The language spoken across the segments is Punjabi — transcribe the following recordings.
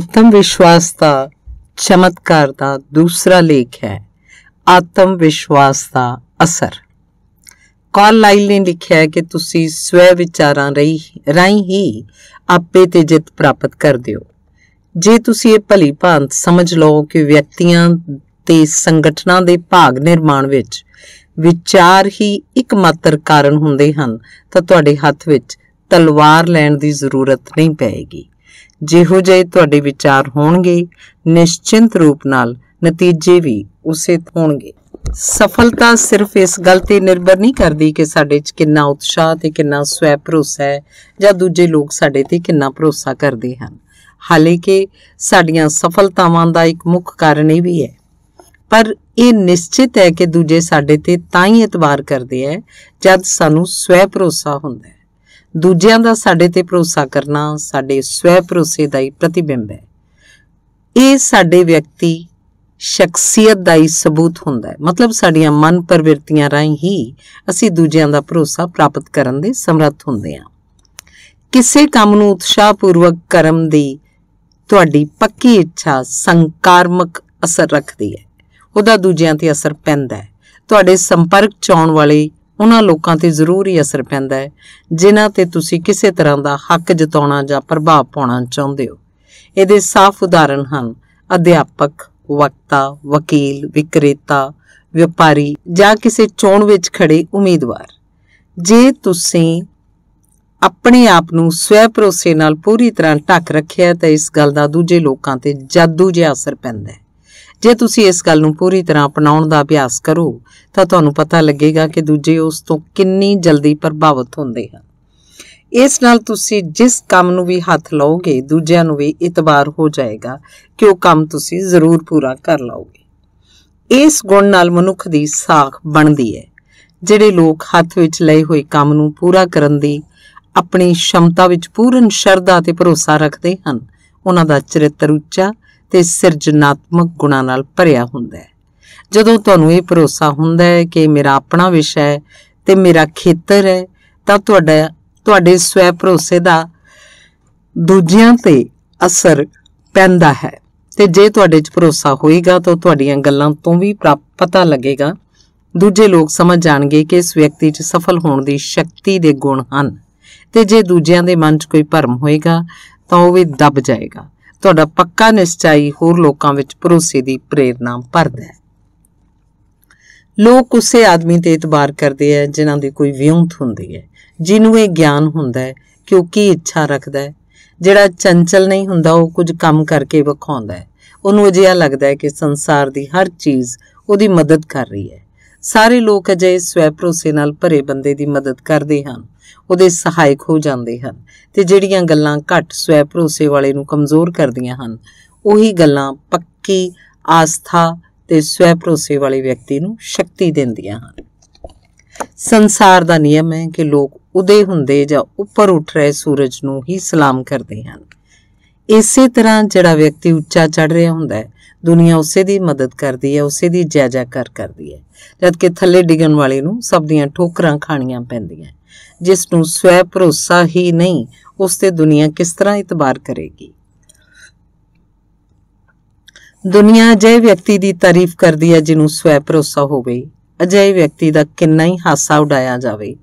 ਆਤਮ ਵਿਸ਼ਵਾਸ ਦਾ ਚਮਤਕਾਰ ਦਾ ਦੂਸਰਾ ਲੇਖ ਹੈ ਆਤਮ ਵਿਸ਼ਵਾਸ ਦਾ ਅਸਰ ਕਾਲ ਲਾਈਲ ਨੇ ਲਿਖਿਆ ਹੈ ਕਿ ਤੁਸੀਂ ਸਵੈ ਵਿਚਾਰਾਂ ਰਹੀ ਰਹੀ ਹੀ ਆਪੇ ਤੇ ਜਿੱਤ ਪ੍ਰਾਪਤ ਕਰਦੇ ਹੋ ਜੇ ਤੁਸੀਂ ਇਹ ਭਲੀ ਭਾਂਤ ਸਮਝ ਲਓ ਕਿ ਵਿਅਕਤੀਆਂ ਤੇ ਸੰਗਠਨਾਂ ਦੇ ਭਾਗ ਨਿਰਮਾਣ ਵਿੱਚ ਵਿਚਾਰ ਹੀ ਇੱਕਮਾਤਰ ਕਾਰਨ ਹੁੰਦੇ ਹਨ ਤਾਂ ਤੁਹਾਡੇ ਹੱਥ ਵਿੱਚ ਤਲਵਾਰ ਲੈਣ ਦੀ ਜ਼ਰੂਰਤ ਨਹੀਂ ਪੈਗੀ ਜਿਹੋ ਜਿਹੇ ਤੁਹਾਡੇ ਵਿਚਾਰ ਹੋਣਗੇ ਨਿਸ਼ਚਿੰਤ ਰੂਪ ਨਾਲ ਨਤੀਜੇ ਵੀ ਉਸੇ ਹੋਣਗੇ ਸਫਲਤਾ ਸਿਰਫ ਇਸ ਗੱਲ ਤੇ ਨਿਰਭਰ ਨਹੀਂ ਕਰਦੀ ਕਿ ਸਾਡੇ 'ਚ ਕਿੰਨਾ ਉਤਸ਼ਾਹ ਤੇ ਕਿੰਨਾ ਸਵੈ ਭਰੋਸਾ ਹੈ ਜਾਂ ਦੂਜੇ ਲੋਕ ਸਾਡੇ ਤੇ ਕਿੰਨਾ ਭਰੋਸਾ ਕਰਦੇ ਹਨ ਕਿ ਸਾਡੀਆਂ ਸਫਲਤਾਵਾਂ ਦਾ ਇੱਕ ਮੁੱਖ ਕਾਰਨ ਇਹ ਵੀ ਹੈ ਪਰ ਇਹ ਨਿਸ਼ਚਿਤ ਹੈ ਕਿ ਦੂਜੇ ਸਾਡੇ ਤੇ ਤਾਂ ਹੀ ਇਤਬਾਰ ਕਰਦੇ ਹੈ ਜਦ ਸਾਨੂੰ ਸਵੈ ਭਰੋਸਾ ਹੁੰਦਾ ਹੈ ਦੂਜਿਆਂ ਦਾ ਸਾਡੇ ਤੇ ਭਰੋਸਾ ਕਰਨਾ ਸਾਡੇ ਸਵੈ ਭਰੋਸੇ ਦਾ ਹੀ ਪ੍ਰਤੀਬਿੰਬ ਹੈ ਇਹ ਸਾਡੇ ਵਿਅਕਤੀ ਸ਼ਖਸੀਅਤ ਦਾ ਹੀ ਸਬੂਤ ਹੁੰਦਾ ਹੈ ਮਤਲਬ ਸਾਡੀਆਂ ਮਨ ਪਰਵਿਰਤੀਆਂ ਰਾਹੀਂ ਹੀ ਅਸੀਂ ਦੂਜਿਆਂ ਦਾ ਭਰੋਸਾ ਪ੍ਰਾਪਤ ਕਰਨ ਦੇ ਸਮਰੱਥ ਹੁੰਦੇ ਹਾਂ ਕਿਸੇ ਕੰਮ ਨੂੰ ਉਤਸ਼ਾਹਪੂਰਵਕ ਕਰਮ ਦੀ ਤੁਹਾਡੀ ਪੱਕੀ ਇੱਛਾ ਸੰਕਾਰਮਕ ਅਸਰ ਰੱਖਦੀ ਹੈ ਉਹਦਾ ਦੂਜਿਆਂ ਤੇ ਅਸਰ ਪੈਂਦਾ ਹੈ ਤੁਹਾਡੇ ਸੰਪਰਕ ਚ ਆਉਣ ਵਾਲੇ ਉਹਨਾਂ ਲੋਕਾਂ ਤੇ ਜ਼ਰੂਰ ਹੀ ਅਸਰ ਪੈਂਦਾ ਹੈ ਜਿਨ੍ਹਾਂ ਤੇ ਤੁਸੀਂ ਕਿਸੇ ਤਰ੍ਹਾਂ ਦਾ ਹੱਕ ਜਤਾਉਣਾ ਜਾਂ ਪ੍ਰਭਾਵ ਪਾਉਣਾ ਚਾਹੁੰਦੇ ਹੋ ਇਹਦੇ ਸਾਫ਼ ਉਦਾਹਰਣ ਹਨ ਅਧਿਆਪਕ ਵਕਤਾ ਵਕੀਲ ਵਿਕਰੇਤਾ ਵਪਾਰੀ ਜਾਂ ਕਿਸੇ ਚੋਣ ਵਿੱਚ ਖੜੇ ਉਮੀਦਵਾਰ ਜੇ ਤੁਸੀਂ ਆਪਣੇ ਆਪ ਨੂੰ ਸਵੈ ਭਰੋਸੇ ਨਾਲ ਪੂਰੀ ਤਰ੍ਹਾਂ ਢੱਕ ਰੱਖਿਆ ਤਾਂ ਇਸ ਗੱਲ ਦਾ ਦੂਜੇ ਲੋਕਾਂ ਤੇ ਜਾਦੂ ਜਿਹਾ ਅਸਰ ਪੈਂਦਾ ਹੈ ਜੇ ਤੁਸੀਂ ਇਸ ਗੱਲ ਨੂੰ ਪੂਰੀ ਤਰ੍ਹਾਂ ਅਪਣਾਉਣ ਦਾ ਅਭਿਆਸ ਕਰੋ ਤਾਂ ਤੁਹਾਨੂੰ ਪਤਾ ਲੱਗੇਗਾ ਕਿ ਦੂਜੇ ਉਸ ਤੋਂ ਕਿੰਨੀ ਜਲਦੀ ਪ੍ਰਭਾਵਿਤ ਹੁੰਦੇ ਹਨ ਇਸ ਨਾਲ ਤੁਸੀਂ ਜਿਸ ਕੰਮ ਨੂੰ ਵੀ ਹੱਥ ਲਾਓਗੇ ਦੂਜਿਆਂ ਨੂੰ ਵੀ ਇਤਬਾਰ ਹੋ ਜਾਏਗਾ ਕਿ ਉਹ ਕੰਮ ਤੁਸੀਂ ਜ਼ਰੂਰ ਪੂਰਾ ਕਰ ਲਓਗੇ ਇਸ ਗੁਣ ਨਾਲ ਮਨੁੱਖ ਦੀ ਸਾਖ ਬਣਦੀ ਹੈ ਜਿਹੜੇ ਲੋਕ ਹੱਥ ਵਿੱਚ ਲਏ ਹੋਏ ਕੰਮ ਨੂੰ ਪੂਰਾ ਕਰਨ ਦੀ ਆਪਣੀ ਸ਼ਮਤਾ ਵਿੱਚ ਪੂਰਨ ਸ਼ਰਧਾ ਤੇ ਭਰੋਸਾ ਰੱਖਦੇ ਹਨ ਉਹਨਾਂ ਦਾ ਚਰਿੱਤਰ ਉੱਚਾ ਤੇ ਸਿਰਜਣਾਤਮਕ ਗੁਣਾਂ ਨਾਲ ਭਰਿਆ ਹੁੰਦਾ ਹੈ ਜਦੋਂ ਤੁਹਾਨੂੰ ਇਹ ਭਰੋਸਾ ਹੁੰਦਾ ਹੈ ਕਿ ਮੇਰਾ ਆਪਣਾ ਵਿਸ਼ਾ ਹੈ ਤੇ ਮੇਰਾ ਖੇਤਰ ਹੈ ਤਾਂ ਤੁਹਾਡਾ ਤੁਹਾਡੇ ਸਵੈ ਭਰੋਸੇ ਦਾ ਦੂਜਿਆਂ ਤੇ ਅਸਰ ਪੈਂਦਾ ਹੈ ਤੇ ਜੇ ਤੁਹਾਡੇ 'ਚ ਭਰੋਸਾ ਹੋਏਗਾ ਤਾਂ ਤੁਹਾਡੀਆਂ ਗੱਲਾਂ ਤੋਂ ਵੀ ਪਤਾ ਲੱਗੇਗਾ ਦੂਜੇ ਲੋਕ ਸਮਝ ਜਾਣਗੇ ਕਿ ਇਸ ਵਿਅਕਤੀ 'ਚ ਸਫਲ ਹੋਣ ਦੀ ਸ਼ਕਤੀ ਦੇ ਗੁਣ ਹਨ ਤੇ ਜੇ ਦੂਜਿਆਂ ਦੇ ਮਨ 'ਚ ਕੋਈ ਭਰਮ ਹੋਏਗਾ ਤਾਂ ਉਹ ਵੀ ਦਬ ਜਾਏਗਾ ਤੁਹਾਡਾ ਪੱਕਾ ਨਿਸ਼ਚਾਈ ਹੋਰ ਲੋਕਾਂ ਵਿੱਚ ਭਰੋਸੇ ਦੀ ਪ੍ਰੇਰਣਾ ਭਰਦਾ ਹੈ ਲੋਕ ਉਸੇ ਆਦਮੀ ਤੇ ਇਤਬਾਰ ਕਰਦੇ ਆ ਜਿਨ੍ਹਾਂ ਦੀ ਕੋਈ ਵਿਉਂਤ ਹੁੰਦੀ ਹੈ ਜਿਹਨੂੰ ਇਹ ਗਿਆਨ ਹੁੰਦਾ ਹੈ ਕਿ ਉਹ ਕੀ ਇੱਛਾ ਰੱਖਦਾ ਹੈ ਜਿਹੜਾ ਚੰਚਲ ਨਹੀਂ ਹੁੰਦਾ ਉਹ ਕੁਝ ਕੰਮ ਕਰਕੇ ਵਿਖਾਉਂਦਾ ਹੈ ਉਹਨੂੰ ਅਜਿਹਾ ਲੱਗਦਾ ਹੈ ਕਿ ਸੰਸਾਰ ਦੀ ਹਰ ਚੀਜ਼ ਉਹਦੀ ਮਦਦ ਕਰ ਰਹੀ ਹੈ ਸਾਰੇ ਲੋਕ ਅਜੇ ਸਵੈ ਭਰੋਸੇ ਨਾਲ ਭਰੇ ਬੰਦੇ ਦੀ ਮਦਦ ਕਰਦੇ ਹਨ ਉਹਦੇ ਸਹਾਇਕ ਹੋ ਜਾਂਦੇ ਹਨ ਤੇ ਜਿਹੜੀਆਂ ਗੱਲਾਂ ਘੱਟ ਸਵੈ ਭਰੋਸੇ ਵਾਲੇ ਨੂੰ ਕਮਜ਼ੋਰ ਕਰਦੀਆਂ ਹਨ ਉਹੀ ਗੱਲਾਂ ਪੱਕੀ ਆਸਥਾ ਤੇ ਸਵੈ ਭਰੋਸੇ ਵਾਲੇ ਵਿਅਕਤੀ ਨੂੰ ਸ਼ਕਤੀ ਦਿੰਦੀਆਂ ਹਨ ਸੰਸਾਰ ਦਾ ਨਿਯਮ ਹੈ ਕਿ ਲੋਕ ਉਦੇ ਹੁੰਦੇ ਜਾਂ ਉੱਪਰ ਉੱਠ ਰਹੇ ਸੂਰਜ ਨੂੰ ਹੀ ਸਲਾਮ ਕਰਦੇ ਹਨ ਇਸੇ ਤਰ੍ਹਾਂ ਜਿਹੜਾ ਵਿਅਕਤੀ ਉੱਚਾ ਚੜ ਰਿਹਾ ਹੁੰਦਾ ਹੈ ਦੁਨੀਆ ਉਸੇ ਦੀ ਮਦਦ ਕਰਦੀ ਹੈ ਉਸੇ ਦੀ ਜੈ ਕਰ ਕਰਦੀ ਹੈ ਜਦ ਕਿ ਥੱਲੇ ਡਿੱਗਣ ਵਾਲੇ ਨੂੰ ਸਭ ਦੀਆਂ ਠੋਕਰਾਂ ਖਾਣੀਆਂ ਪੈਂਦੀਆਂ ਜਿਸ ਨੂੰ ਸਵੈ ਭਰੋਸਾ ਹੀ ਨਹੀਂ ਉਸ ਤੇ ਦੁਨੀਆ ਕਿਸ ਤਰ੍ਹਾਂ ਇਤਬਾਰ ਕਰੇਗੀ ਦੁਨੀਆ ਜੈ ਵਿਅਕਤੀ ਦੀ ਤਾਰੀਫ ਕਰਦੀ ਹੈ ਜਿਹਨੂੰ ਸਵੈ ਭਰੋਸਾ ਹੋਵੇ ਅਜਿਹੇ ਵਿਅਕਤੀ ਦਾ ਕਿੰਨਾ ਹੀ ਹਾਸਾ ਉਡਾਇਆ ਜਾਵੇ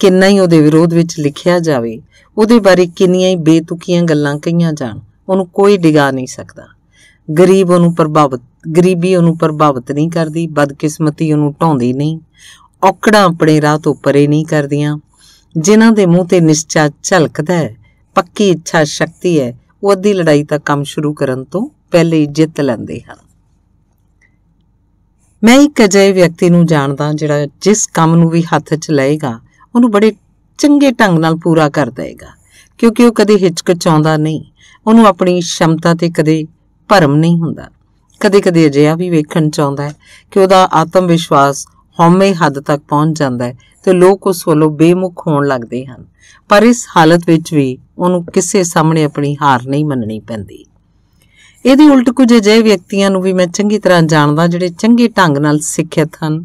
ਕਿੰਨਾ ਹੀ ਉਹਦੇ ਵਿਰੋਧ ਵਿੱਚ ਲਿਖਿਆ ਜਾਵੇ ਉਹਦੇ ਬਾਰੇ ਕਿੰਨੀਆਂ ਹੀ ਬੇਤੁਕੀਆਂ ਗੱਲਾਂ ਕਹੀਆਂ ਜਾਣ ਉਹਨੂੰ ਕੋਈ ਡਿਗਾ ਨਹੀਂ ਸਕਦਾ ਗਰੀਬ ਉਹਨੂੰ ਪ੍ਰਭਾਵਿਤ ਗਰੀਬੀ ਉਹਨੂੰ ਪ੍ਰਭਾਵਿਤ ਨਹੀਂ ਕਰਦੀ ਬਦਕਿਸਮਤੀ ਉਹਨੂੰ ਢਾਉਂਦੀ ਨਹੀਂ ਔਕੜਾਂ ਆਪਣੇ ਰਾਹ ਤੋਂ ਪਰੇ ਨਹੀਂ ਕਰਦੀਆਂ ਜਿਨ੍ਹਾਂ ਦੇ ਮੂੰਹ ਤੇ ਨਿਸ਼ਚਾ ਝਲਕਦਾ ਹੈ ਪੱਕੀ ਇੱਛਾ ਸ਼ਕਤੀ ਹੈ ਉਹ ਅੱਧੀ ਲੜਾਈ ਤਾਂ ਕੰਮ ਸ਼ੁਰੂ ਕਰਨ ਤੋਂ ਪਹਿਲੇ ਹੀ ਜਿੱਤ ਲੈਂਦੇ ਹਨ ਮੈਂ ਇੱਕ ਅਜਿਹੇ ਵਿਅਕਤੀ ਨੂੰ ਜਾਣਦਾ ਜਿਹੜਾ ਜਿਸ ਕੰਮ ਨੂੰ ਵੀ ਹੱਥ 'ਚ ਲਏਗਾ ਉਹਨੂੰ ਬੜੇ ਚੰਗੇ ਢੰਗ ਨਾਲ ਪੂਰਾ ਕਰ ਦੇਗਾ ਕਿਉਂਕਿ ਉਹ ਕਦੇ ਹਿਚਕਚਾਉਂਦਾ ਨਹੀਂ ਉਹਨੂੰ ਆਪਣੀ ਸ਼ਮਤਾ ਤੇ ਕਦੇ ਭਰਮ ਨਹੀਂ ਹੁੰਦਾ ਕਦੇ-ਕਦੇ ਅਜਿਹਾ ਵੀ ਵੇਖਣ ਚਾਹੁੰਦਾ ਹੈ ਕਿ ਉਹਦਾ ਆਤਮ ਵਿਸ਼ਵਾਸ ਹਉਮੈ ਹੱਦ ਤੱਕ ਪਹੁੰਚ ਜਾਂਦਾ ਹੈ ਤੇ ਲੋਕ ਉਸ ਵੱਲੋਂ ਬੇਮੁਖ ਹੋਣ ਲੱਗਦੇ ਹਨ ਪਰ ਇਸ ਹਾਲਤ ਵਿੱਚ ਵੀ ਉਹਨੂੰ ਕਿਸੇ ਸਾਹਮਣੇ ਆਪਣੀ ਹਾਰ ਨਹੀਂ ਮੰਨਣੀ ਪੈਂਦੀ ਇਹਦੇ ਉਲਟ ਕੁਝ ਅਜਿਹੇ ਵਿਅਕਤੀਆਂ ਨੂੰ ਵੀ ਮੈਂ ਚੰਗੀ ਤਰ੍ਹਾਂ ਜਾਣਦਾ ਜਿਹੜੇ ਚੰਗੇ ਢੰਗ ਨਾਲ ਸਿੱਖਿਅਤ ਹਨ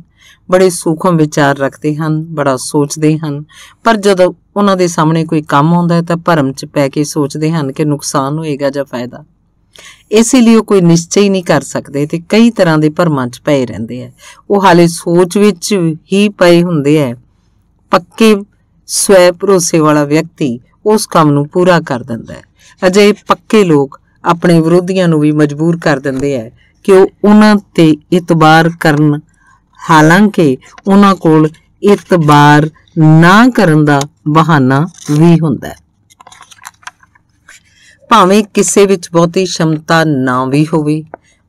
ਬੜੇ ਸੂਖਮ ਵਿਚਾਰ ਰੱਖਦੇ ਹਨ ਬੜਾ ਸੋਚਦੇ ਹਨ ਪਰ ਜਦੋਂ ਉਹਨਾਂ ਦੇ ਸਾਹਮਣੇ ਕੋਈ ਕੰਮ ਆਉਂਦਾ ਹੈ ਤਾਂ ਭਰਮ 'ਚ ਪੈ ਕੇ ਸੋਚਦੇ ਹਨ ਕਿ ਨੁਕਸਾਨ ਹੋਏਗਾ ਜਾਂ ਫਾਇਦਾ ਇਸੇ ਲਈ ਉਹ ਕੋਈ ਨਿਸ਼ਚੈ ਨਹੀਂ ਕਰ ਸਕਦੇ ਤੇ ਕਈ ਤਰ੍ਹਾਂ ਦੇ ਭਰਮਾਂ 'ਚ ਪਏ ਰਹਿੰਦੇ ਆ ਉਹ ਹਾਲੇ ਸੋਚ ਵਿੱਚ ਹੀ ਪਏ ਹੁੰਦੇ ਆ ਪੱਕੇ ਸਵੈ ਭਰੋਸੇ ਵਾਲਾ ਵਿਅਕਤੀ ਉਸ ਕੰਮ ਨੂੰ ਪੂਰਾ ਕਰ ਦਿੰਦਾ ਹੈ ਅਜੇ ਪੱਕੇ ਲੋਕ ਆਪਣੇ ਵਿਰੋਧੀਆਂ ਨੂੰ ਵੀ ਮਜਬੂਰ ਕਰ ਦਿੰਦੇ ਆ ਕਿ ਉਹ ਉਹਨਾਂ ਤੇ ਇਤਬਾਰ ਕਰਨ ਹਾਲਾਂਕਿ ਉਹਨਾਂ ਕੋਲ ਇਤਬਾਰ ਨਾ ਕਰਨ ਦਾ ਬਹਾਨਾ ਵੀ ਹੁੰਦਾ ਹੈ ਭਾਵੇਂ ਕਿਸੇ ਵਿੱਚ ਬਹੁਤੀ ਸ਼ਮਤਾ ਨਾ ਵੀ ਹੋਵੇ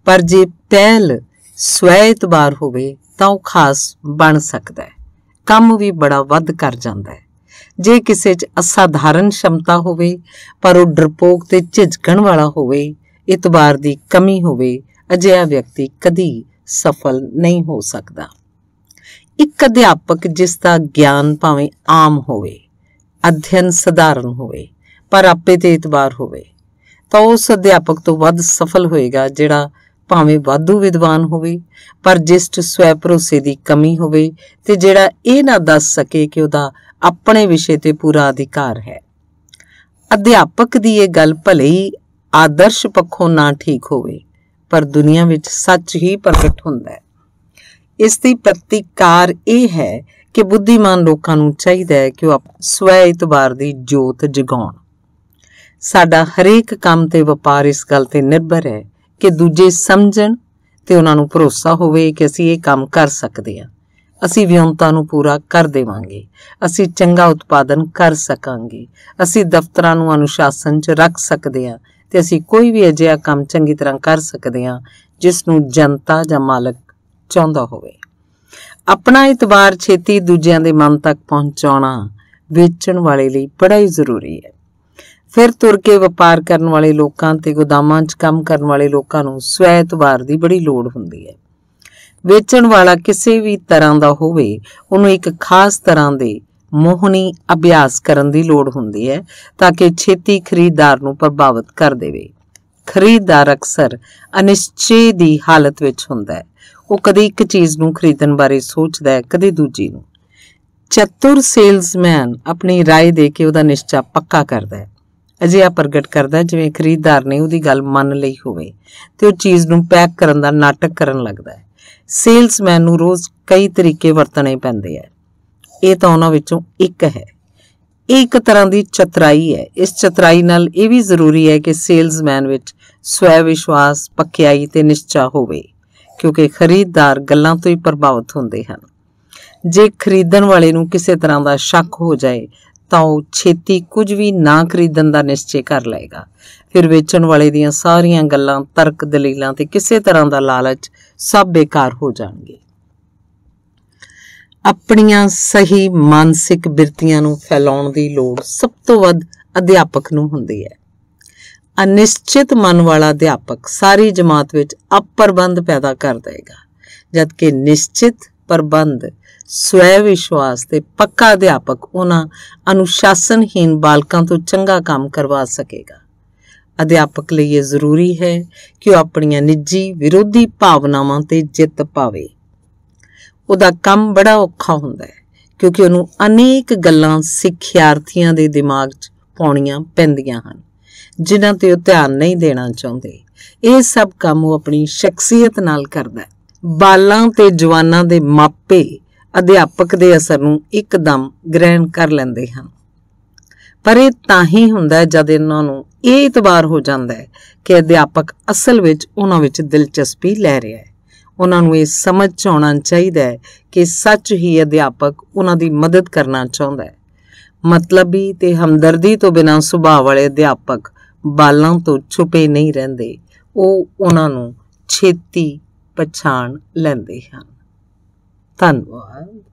ਪਰ ਜੇ ਪਹਿਲ ਸਵੈ ਇਤਬਾਰ ਹੋਵੇ ਤਾਂ ਉਹ ਖਾਸ ਬਣ ਸਕਦਾ ਹੈ ਕੰਮ ਵੀ ਬੜਾ ਵੱਧ ਕਰ ਜਾਂਦਾ ਹੈ ਜੇ ਕਿਸੇ 'ਚ ਅਸਾਧਾਰਨ ਸ਼ਮਤਾ ਹੋਵੇ ਪਰ ਉਹ ਡਰਪੋਕ ਤੇ ਝਿਜਕਣ ਵਾਲਾ ਹੋਵੇ ਇਤਬਾਰ ਦੀ ਕਮੀ ਹੋਵੇ ਅਜਿਹਾ ਵਿਅਕਤੀ ਕਦੀ ਸਫਲ ਨਹੀਂ ਹੋ ਸਕਦਾ ਇੱਕ ਅਧਿਆਪਕ ਜਿਸ ਦਾ ਗਿਆਨ ਭਾਵੇਂ ਆਮ ਹੋਵੇ ਅਧਿਐਨ ਸਧਾਰਨ ਹੋਵੇ ਪਰ ਆਪੇ ਤੇ ਇਤਬਾਰ ਹੋਵੇ ਤਾਂ ਉਸ ਅਧਿਆਪਕ ਤੋਂ ਵੱਧ ਸਫਲ ਹੋਏਗਾ ਜਿਹੜਾ ਭਾਵੇਂ ਵਾਧੂ ਵਿਦਵਾਨ ਹੋਵੇ ਪਰ ਜਿਸ 'ਚ ਸਵੈ ਭਰੋਸੇ ਦੀ ਕਮੀ ਹੋਵੇ ਤੇ ਜਿਹੜਾ ਇਹ ਨਾ ਦੱਸ ਸਕੇ ਕਿ ਉਹਦਾ ਆਪਣੇ ਵਿਸ਼ੇ ਤੇ ਪੂਰਾ ਅਧਿਕਾਰ ਹੈ ਅਧਿਆਪਕ ਦੀ ਇਹ ਗੱਲ ਭਲੇ ਹੀ ਆਦਰਸ਼ ਪੱਖੋਂ ਨਾ ਠੀਕ ਹੋਵੇ ਪਰ ਦੁਨੀਆ ਵਿੱਚ ਸੱਚ ਹੀ ਪ੍ਰਗਟ ਹੁੰਦਾ ਹੈ ਇਸ ਦੀ ਪ੍ਰਤੀਕਾਰ ਇਹ ਹੈ ਕਿ ਬੁੱਧੀਮਾਨ ਲੋਕਾਂ ਨੂੰ ਚਾਹੀਦਾ ਹੈ ਕਿ ਉਹ ਸਵੈ ਇਤਬਾਰ ਦੀ ਜੋਤ ਜਗਾਉਣ ਸਾਡਾ ਹਰੇਕ ਕੰਮ ਤੇ ਵਪਾਰ ਇਸ ਗੱਲ ਤੇ ਨਿਰਭਰ ਹੈ ਕਿ ਦੂਜੇ ਸਮਝਣ ਤੇ ਉਹਨਾਂ ਨੂੰ ਭਰੋਸਾ ਹੋਵੇ ਕਿ ਅਸੀਂ ਇਹ ਕੰਮ ਕਰ ਸਕਦੇ ਹਾਂ ਅਸੀਂ ਵਿਉਂਤਾ ਨੂੰ ਪੂਰਾ ਕਰ ਦੇਵਾਂਗੇ ਅਸੀਂ ਚੰਗਾ ਉਤਪਾਦਨ ਕਰ ਸਕਾਂਗੇ ਅਸੀਂ ਦਫ਼ਤਰਾਂ ਨੂੰ ਅਨੁਸ਼ਾਸਨ 'ਚ ਰੱਖ ਸਕਦੇ ਹਾਂ ਤੇ ਅਸੀਂ ਕੋਈ ਵੀ ਅਜਿਹਾ ਕੰਮ ਚੰਗੀ ਤਰ੍ਹਾਂ ਕਰ ਸਕਦੇ ਹਾਂ ਜਿਸ ਨੂੰ ਜਨਤਾ ਜਾਂ ਮਾਲਕ ਚਾਹੁੰਦਾ ਹੋਵੇ ਆਪਣਾ ਇਤਬਾਰ ਛੇਤੀ ਦੂਜਿਆਂ ਦੇ ਮਨ ਤੱਕ ਪਹੁੰਚਾਉਣਾ ਵੇਚਣ ਵਾਲੇ ਲਈ ਬੜਾ ਹੀ ਜ਼ਰੂਰੀ ਹੈ ਫਿਰ ਤੁਰ ਕੇ ਵਪਾਰ ਕਰਨ ਵਾਲੇ ਲੋਕਾਂ ਤੇ ਗੋਦਾਮਾਂ 'ਚ ਕੰਮ ਕਰਨ ਵਾਲੇ ਲੋਕਾਂ ਨੂੰ ਸਵੈ ਇਤਬਾਰ ਦੀ ਬੜੀ ਲੋੜ ਹੁੰਦੀ ਹੈ ਵੇਚਣ ਵਾਲਾ ਕਿਸੇ ਵੀ ਤਰ੍ਹਾਂ ਦਾ ਹੋਵੇ ਉਹਨੂੰ ਇੱਕ ਖਾਸ ਤਰ੍ਹਾਂ ਦੇ ਮੋਹਣੀ ਅਭਿਆਸ ਕਰਨ ਦੀ ਲੋੜ ਹੁੰਦੀ ਹੈ ਤਾਂ ਕਿ ਛੇਤੀ ਖਰੀਦਦਾਰ ਨੂੰ ਪ੍ਰਭਾਵਿਤ ਕਰ ਦੇਵੇ ਖਰੀਦਦਾਰ ਅਕਸਰ ਅਨਿਸ਼ਚੇ ਦੀ ਹਾਲਤ ਵਿੱਚ ਹੁੰਦਾ ਹੈ ਉਹ ਕਦੇ ਇੱਕ ਚੀਜ਼ ਨੂੰ ਖਰੀਦਣ ਬਾਰੇ ਸੋਚਦਾ ਹੈ ਕਦੇ ਦੂਜੀ ਨੂੰ ਚਤੁਰ ਸੇਲਸਮੈਨ ਆਪਣੀ رائے ਦੇ ਕੇ ਉਹਦਾ ਨਿਸ਼ਚਾ ਪੱਕਾ ਕਰਦਾ ਹੈ ਅਜਿਹਾ ਪ੍ਰਗਟ ਕਰਦਾ ਜਿਵੇਂ ਖਰੀਦਦਾਰ ਨੇ ਉਹਦੀ ਗੱਲ ਮੰਨ ਲਈ ਹੋਵੇ ਤੇ ਉਹ ਚੀਜ਼ ਨੂੰ ਪੈਕ ਕਰਨ ਦਾ ਨਾਟਕ ਕਰਨ ਲੱਗਦਾ ਹੈ ਸੇਲਸਮੈਨ ਨੂੰ ਰੋਜ਼ ਕਈ ਤਰੀਕੇ ਵਰਤਣੇ ਪੈਂਦੇ ਆ ਇਹ ਤਾਂ ਉਹਨਾਂ ਵਿੱਚੋਂ ਇੱਕ ਹੈ ਇਹ ਇੱਕ ਤਰ੍ਹਾਂ ਦੀ ਚਤਰਾਈ ਹੈ ਇਸ ਚਤਰਾਈ ਨਾਲ ਇਹ ਵੀ ਜ਼ਰੂਰੀ ਹੈ ਕਿ ਸੇਲਜ਼ਮੈਨ ਵਿੱਚ ਸਵੈ ਵਿਸ਼ਵਾਸ ਪੱਕਿਆਈ ਤੇ ਨਿਸ਼ਚਾ ਹੋਵੇ ਕਿਉਂਕਿ ਖਰੀਦਦਾਰ ਗੱਲਾਂ ਤੋਂ ਹੀ ਪ੍ਰਭਾਵਿਤ ਹੁੰਦੇ ਹਨ ਜੇ ਖਰੀਦਣ ਵਾਲੇ ਨੂੰ ਕਿਸੇ ਤਰ੍ਹਾਂ ਦਾ ਸ਼ੱਕ ਹੋ ਜਾਏ ਤਾਂ ਉਹ ਛੇਤੀ ਕੁਝ ਵੀ ਨਾ ਖਰੀਦਣ ਦਾ ਨਿਸ਼ਚੈ ਕਰ ਲਏਗਾ ਫਿਰ ਵੇਚਣ ਵਾਲੇ ਦੀਆਂ ਸਾਰੀਆਂ ਗੱਲਾਂ ਤਰਕ ਦਲੀਲਾਂ ਤੇ ਕਿਸੇ ਤਰ੍ਹਾਂ ਦਾ ਲਾਲਚ ਸਭ ਬੇਕਾਰ ਹੋ ਜਾਣਗੇ ਆਪਣੀਆਂ ਸਹੀ ਮਾਨਸਿਕ ਬਿਰਤੀਆਂ ਨੂੰ ਫੈਲਾਉਣ ਦੀ ਲੋੜ ਸਭ ਤੋਂ ਵੱਧ ਅਧਿਆਪਕ ਨੂੰ ਹੁੰਦੀ ਹੈ ਅਨਿਸ਼ਚਿਤ ਮਨ ਵਾਲਾ ਅਧਿਆਪਕ ਸਾਰੀ ਜਮਾਤ ਵਿੱਚ ਅਪਰਬੰਧ ਪੈਦਾ ਕਰ ਦੇਗਾ ਜਦਕਿ ਨਿਸ਼ਚਿਤ ਪ੍ਰਬੰਧ ਸਵੈ ਵਿਸ਼ਵਾਸ ਤੇ ਪੱਕਾ ਅਧਿਆਪਕ ਉਹਨਾਂ ਅਨੁਸ਼ਾਸਨਹੀਨ ਬਾਲਕਾਂ ਤੋਂ ਚੰਗਾ ਕੰਮ ਕਰਵਾ ਸਕੇਗਾ ਅਧਿਆਪਕ ਲਈ ਇਹ ਜ਼ਰੂਰੀ ਹੈ ਕਿ ਉਹ ਆਪਣੀਆਂ ਨਿੱਜੀ ਵਿਰੋਧੀ ਭਾਵਨਾਵਾਂ ਤੇ ਜਿੱਤ ਪਾਵੇ ਉਹਦਾ ਕੰਮ ਬੜਾ ਔਖਾ ਹੁੰਦਾ ਹੈ ਕਿਉਂਕਿ ਉਹਨੂੰ ਅਨੇਕ ਗੱਲਾਂ ਸਿੱਖਿਆਰਥੀਆਂ ਦੇ ਦਿਮਾਗ 'ਚ ਪਾਉਣੀਆਂ ਪੈਂਦੀਆਂ ਹਨ ਜਿਨ੍ਹਾਂ ਤੇ ਉਹ ਧਿਆਨ ਨਹੀਂ ਦੇਣਾ ਚਾਹੁੰਦੇ ਇਹ ਸਭ ਕੰਮ ਉਹ ਆਪਣੀ ਸ਼ਖਸੀਅਤ ਨਾਲ ਕਰਦਾ ਹੈ ਬਾਲਾਂ ਤੇ ਜਵਾਨਾਂ ਦੇ ਮਾਪੇ ਅਧਿਆਪਕ ਦੇ ਅਸਰ ਨੂੰ ਇੱਕਦਮ ਗ੍ਰਹਿਣ ਕਰ ਲੈਂਦੇ ਹਨ ਪਰ ਇਹ ਤਾਂ ਹੀ ਹੁੰਦਾ ਜਦ ਇਹਨਾਂ ਨੂੰ ਇਹ ਇਤਬਾਰ ਹੋ ਜਾਂਦਾ ਹੈ ਕਿ ਅਧਿਆਪਕ ਅਸਲ ਵਿੱਚ ਉਹਨਾਂ ਵਿੱਚ ਦਿਲਚਸਪੀ ਲੈ ਰਿਹਾ ਹੈ ਉਹਨਾਂ ਨੂੰ ਇਹ ਸਮਝ ਆਉਣਾ ਚਾਹੀਦਾ ਹੈ ਕਿ ਸੱਚ ਹੀ ਅਧਿਆਪਕ ਉਹਨਾਂ ਦੀ ਮਦਦ ਕਰਨਾ ਚਾਹੁੰਦਾ ਹੈ ਮਤਲਬੀ ਤੇ ਹਮਦਰਦੀ ਤੋਂ ਬਿਨਾਂ ਸੁਭਾਅ ਵਾਲੇ ਅਧਿਆਪਕ ਬਾਲਾਂ ਤੋਂ ਛੁਪੇ ਨਹੀਂ ਰਹਿੰਦੇ ਉਹ ਉਹਨਾਂ ਨੂੰ ਛੇਤੀ ਪਛਾਣ ਲੈਂਦੇ ਹਨ ਧੰਨਵਾਦ